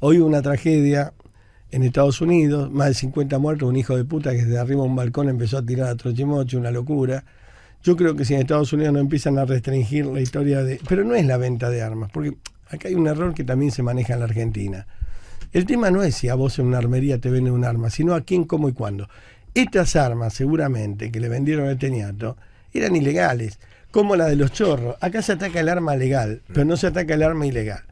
Hoy una tragedia en Estados Unidos, más de 50 muertos, un hijo de puta que desde arriba a un balcón empezó a tirar a trochimoche, una locura. Yo creo que si en Estados Unidos no empiezan a restringir la historia de... Pero no es la venta de armas, porque acá hay un error que también se maneja en la Argentina. El tema no es si a vos en una armería te venden un arma, sino a quién, cómo y cuándo. Estas armas, seguramente, que le vendieron a Teniato, eran ilegales, como la de los chorros. Acá se ataca el arma legal, pero no se ataca el arma ilegal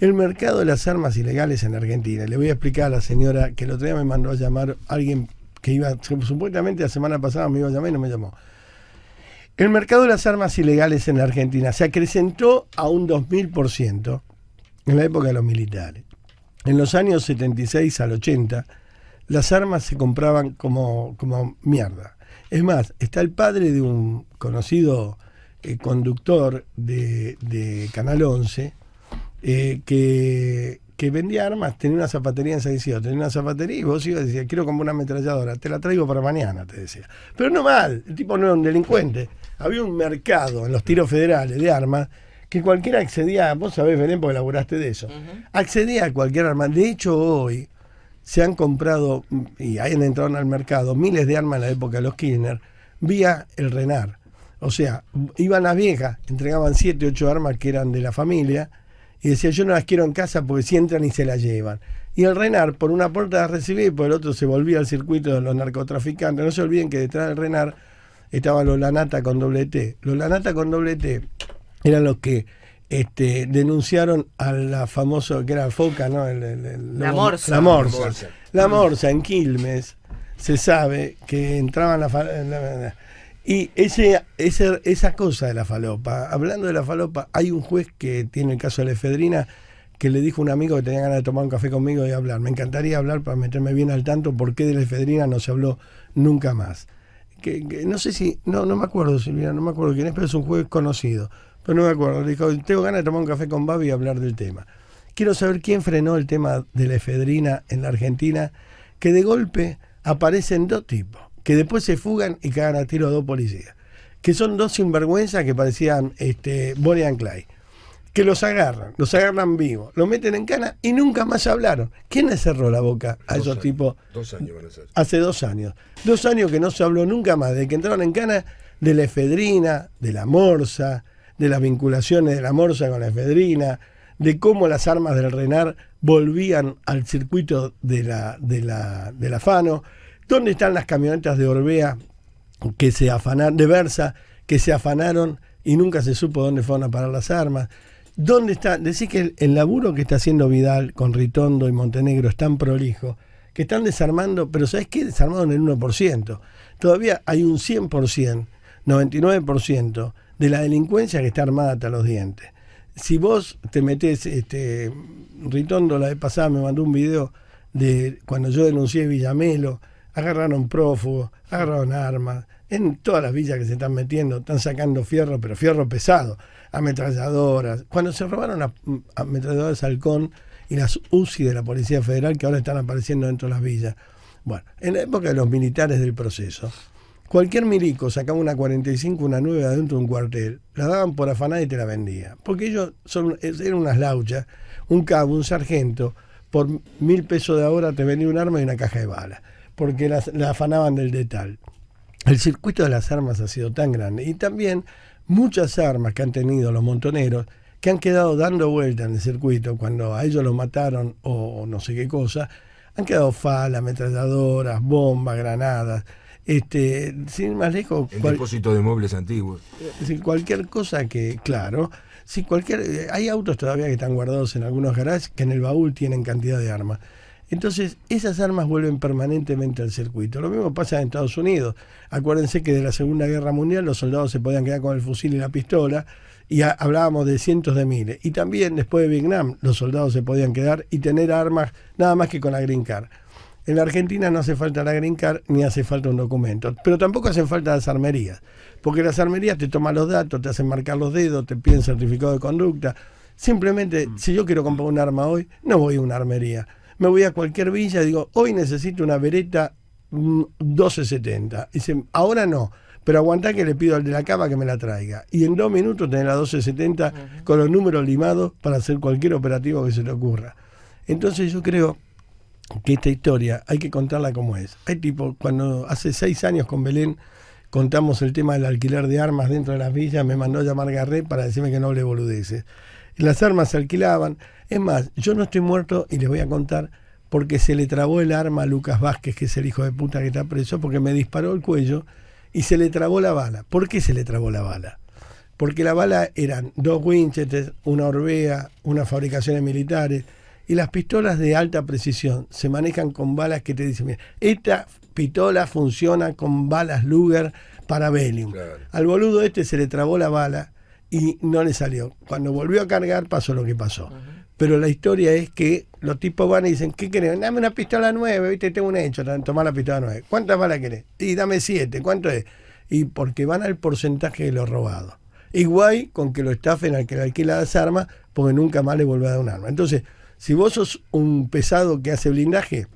el mercado de las armas ilegales en Argentina. Le voy a explicar a la señora que el otro día me mandó a llamar alguien que iba, supuestamente la semana pasada me iba a llamar y no me llamó. El mercado de las armas ilegales en Argentina se acrecentó a un 2000% en la época de los militares. En los años 76 al 80, las armas se compraban como, mierda. Es más, está el padre de un conocido eh, conductor de, de Canal 11, eh, que, vendía armas, tenía una zapatería en San Isidro, tenía una zapatería y vos ibas y decías, quiero comprar una ametralladora, te la traigo para mañana, te decía. Pero no mal, el tipo no era un delincuente. Había un mercado en los tiros federales de armas que cualquiera accedía, vos sabés, Belén, porque laburaste de eso, accedía a cualquier arma. De hecho, hoy se han comprado y hayan entrado el mercado miles de armas en la época de los Kirchner vía el Renar. O sea, iban las viejas, entregaban siete, ocho armas que eran de la familia, y decía, yo no las quiero en casa porque si entran y se las llevan. Y el Renar por una puerta las recibía y por el otro se volvía al circuito de los narcotraficantes. No se olviden que detrás del Renar estaban los Lanata con doble T. Los Lanata con doble T eran los que este, denunciaron a la famosa, que era Foca, ¿no? la, morsa. la Morsa. en Quilmes se sabe que entraban la, y ese, esa cosa de la falopa, hablando de la falopa, hay un juez que tiene el caso de la efedrina que le dijo a un amigo que tenía ganas de tomar un café conmigo y hablar. Me encantaría hablar para meterme bien al tanto por qué de la efedrina no se habló nunca más. Que, no sé si, no, no me acuerdo, Silvia no me acuerdo quién es, pero es un juez conocido. Pero no me acuerdo. Le dijo, tengo ganas de tomar un café con Babi y hablar del tema. Quiero saber quién frenó el tema de la efedrina en la Argentina, que de golpe aparecen dos tipos que después se fugan y cagan a tiro a dos policías. Que son dos sinvergüenzas que parecían este, Bonnie and Que los agarran, los agarran vivos, los meten en cana y nunca más hablaron. ¿Quién le cerró la boca a esos tipos? Dos años Hace dos años. Dos años que no se habló nunca más, de que entraron en cana de la efedrina, de la morsa, de las vinculaciones de la morsa con la efedrina, de cómo las armas del Renar volvían al circuito de la, de la, la ¿Dónde están las camionetas de Orbea que se afanaron, de Versa, que se afanaron y nunca se supo dónde fueron a parar las armas? ¿Dónde está? Decís que el, laburo que está haciendo Vidal con Ritondo y Montenegro es tan prolijo que están desarmando, pero ¿sabes qué? en el 1%. Todavía hay un 100%, 99% de la delincuencia que está armada hasta los dientes. Si vos te metés, este, Ritondo la vez pasada me mandó un video de cuando yo denuncié Villamelo, agarraron prófugos, agarraron armas, en todas las villas que se están metiendo, están sacando fierro, pero fierro pesado, ametralladoras. Cuando se robaron a, mm, ametralladoras Halcón y las UCI de la Policía Federal, que ahora están apareciendo dentro de las villas. Bueno, en la época de los militares del proceso, cualquier milico sacaba una 45, una 9 adentro de un cuartel, la daban por afanada y te la vendía. Porque ellos son, eran unas lauchas, un cabo, un sargento, por mil pesos de ahora te vendía un arma y una caja de balas porque la afanaban del detalle. El circuito de las armas ha sido tan grande y también muchas armas que han tenido los montoneros que han quedado dando vuelta en el circuito cuando a ellos los mataron o, no sé qué cosa, han quedado falas, ametralladoras, bombas, granadas. Este, sin más lejos. El depósito de muebles antiguos. decir, eh, cualquier cosa que, claro, si cualquier. Eh, hay autos todavía que están guardados en algunos garajes que en el baúl tienen cantidad de armas. Entonces, esas armas vuelven permanentemente al circuito. Lo mismo pasa en Estados Unidos. Acuérdense que de la Segunda Guerra Mundial los soldados se podían quedar con el fusil y la pistola, y hablábamos de cientos de miles. Y también después de Vietnam, los soldados se podían quedar y tener armas nada más que con la Green Card. En la Argentina no hace falta la Green Card ni hace falta un documento, pero tampoco hacen falta las armerías, porque las armerías te toman los datos, te hacen marcar los dedos, te piden certificado de conducta. Simplemente, mm. si yo quiero comprar un arma hoy, no voy a una armería me voy a cualquier villa y digo, hoy necesito una vereta 1270. Mm, Dicen, ahora no, pero aguantá que le pido al de la cama que me la traiga. Y en dos minutos tenés la 1270 con los números limados para hacer cualquier operativo que se le ocurra. Entonces yo creo que esta historia hay que contarla como es. Hay tipo, cuando hace seis años con Belén contamos el tema del alquiler de armas dentro de las villas, me mandó a llamar Garret para decirme que no le boludeces las armas se alquilaban. Es más, yo no estoy muerto y les voy a contar porque se le trabó el arma a Lucas Vázquez, que es el hijo de puta que está preso, porque me disparó el cuello y se le trabó la bala. ¿Por qué se le trabó la bala? Porque la bala eran dos Winchester, una Orbea, unas fabricaciones militares, y las pistolas de alta precisión se manejan con balas que te dicen, mira, esta pistola funciona con balas Luger para Bellium. Al boludo este se le trabó la bala y no le salió. Cuando volvió a cargar pasó lo que pasó. Pero la historia es que los tipos van y dicen, ¿qué querés? Dame una pistola nueve, viste, tengo un hecho, tomar la pistola nueve. ¿Cuántas balas querés? Y dame siete, ¿cuánto es? Y porque van al porcentaje de lo robado. Igual con que lo estafen al que le alquila las armas, porque nunca más le vuelve a dar un arma. Entonces, si vos sos un pesado que hace blindaje,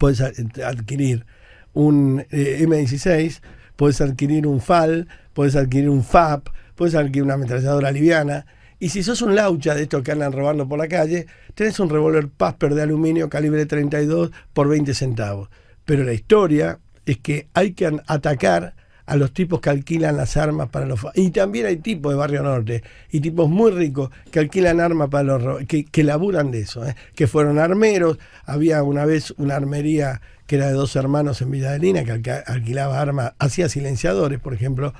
puedes eh, adquirir un eh, M16, puedes adquirir un FAL, puedes adquirir un FAP, puedes alquilar una ametralladora liviana. Y si sos un laucha de estos que andan robando por la calle, tenés un revólver Pásper de aluminio calibre 32 por 20 centavos. Pero la historia es que hay que atacar a los tipos que alquilan las armas para los... Y también hay tipos de Barrio Norte y tipos muy ricos que alquilan armas para los... que, que laburan de eso, ¿eh? que fueron armeros. Había una vez una armería que era de dos hermanos en Villa Villadelina, que alquilaba armas, hacía silenciadores, por ejemplo,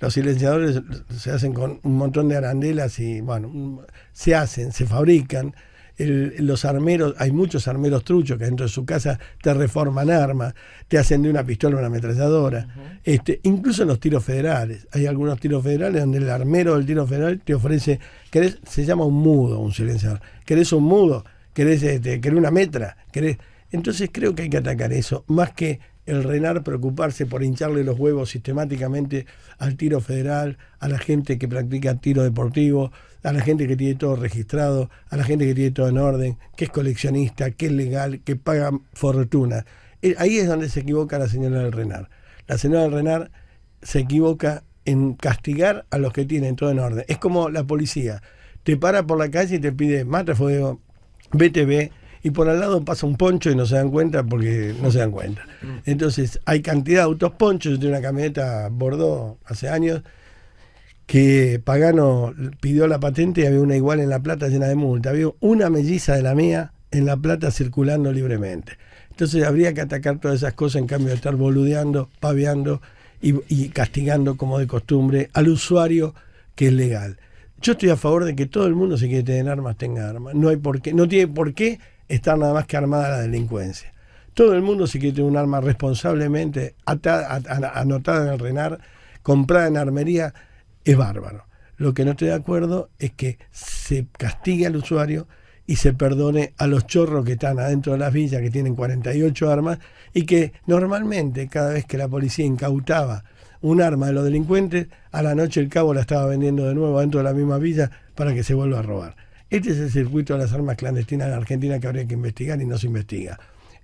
los silenciadores se hacen con un montón de arandelas y, bueno, se hacen, se fabrican. los armeros, hay muchos armeros truchos que dentro de su casa te reforman armas, te hacen de una pistola una ametralladora. este, incluso en los tiros federales, hay algunos tiros federales donde el armero del tiro federal te ofrece, querés, se llama un mudo, un silenciador. ¿Querés un mudo? ¿Querés, este, querés una metra? ¿Querés? Entonces creo que hay que atacar eso, más que el Renar preocuparse por hincharle los huevos sistemáticamente al tiro federal, a la gente que practica tiro deportivo, a la gente que tiene todo registrado, a la gente que tiene todo en orden, que es coleccionista, que es legal, que paga fortuna. Eh, ahí es donde se equivoca la señora del Renar. La señora del Renar se equivoca en castigar a los que tienen todo en orden. Es como la policía. Te para por la calle y te pide mata fuego, BTV, y por al lado pasa un poncho y no se dan cuenta porque no se dan cuenta. Mm. Entonces hay cantidad de autos ponchos, yo una camioneta Bordeaux hace años que Pagano pidió la patente y había una igual en La Plata llena de multa, había una melliza de la mía en La Plata circulando libremente. Entonces habría que atacar todas esas cosas en cambio de estar boludeando, paveando y, y castigando como de costumbre al usuario que es legal. Yo estoy a favor de que todo el mundo, si quiere tener armas, tenga armas. No hay por qué, no tiene por qué está nada más que armada la delincuencia. Todo el mundo, si quiere tener un arma responsablemente anotada en el RENAR, comprada en armería, es bárbaro. Lo que no estoy de acuerdo es que se castigue al usuario y se perdone a los chorros que están adentro de las villas, que tienen 48 armas, y que normalmente cada vez que la policía incautaba un arma de los delincuentes, a la noche el cabo la estaba vendiendo de nuevo adentro de la misma villa para que se vuelva a robar. Este es el circuito de las armas clandestinas en Argentina que habría que investigar y no se investiga.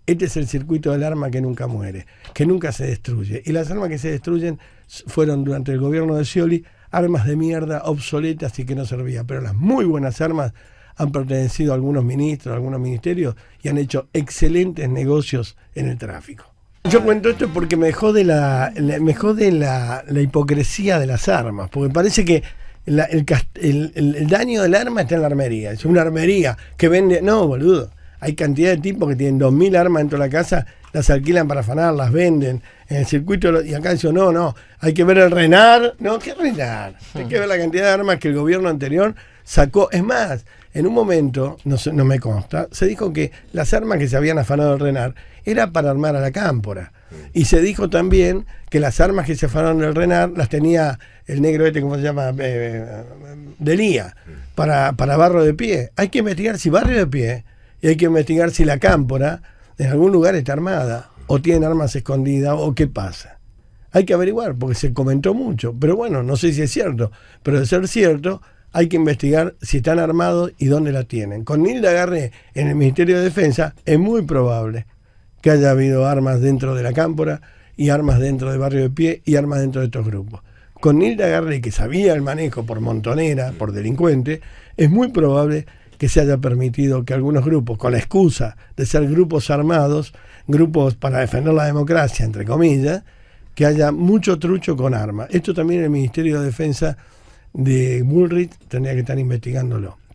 Este es el circuito del arma que nunca muere, que nunca se destruye. Y las armas que se destruyen fueron durante el gobierno de Scioli armas de mierda obsoletas y que no servían. Pero las muy buenas armas han pertenecido a algunos ministros, a algunos ministerios y han hecho excelentes negocios en el tráfico. Yo cuento esto porque me jode la, la hipocresía de las armas, porque parece que el, daño del arma está en la armería. Es una armería que vende. No, boludo. Hay cantidad de tipos que tienen 2.000 armas dentro de la casa, las alquilan para afanar, las venden en el circuito. Y acá dicen, no, no, hay que ver el RENAR. No, ¿qué RENAR? Hay que ver la cantidad de armas que el gobierno anterior sacó. Es más, en un momento, no, no me consta, se dijo que las armas que se habían afanado el RENAR era para armar a la cámpora. Y se dijo también que las armas que se afanaron del Renar las tenía el negro este, ¿cómo se llama? Eh, eh Delía, para, para Barro de Pie. Hay que investigar si barro de Pie y hay que investigar si la cámpora en algún lugar está armada o tiene armas escondidas o qué pasa. Hay que averiguar, porque se comentó mucho. Pero bueno, no sé si es cierto. Pero de ser cierto, hay que investigar si están armados y dónde la tienen. Con Nilda Garré en el Ministerio de Defensa es muy probable que haya habido armas dentro de la cámpora y armas dentro de Barrio de Pie y armas dentro de estos grupos. Con Nilda Garri, que sabía el manejo por montonera, por delincuente, es muy probable que se haya permitido que algunos grupos, con la excusa de ser grupos armados, grupos para defender la democracia, entre comillas, que haya mucho trucho con armas. Esto también el Ministerio de Defensa de Bullrich tenía que estar investigándolo.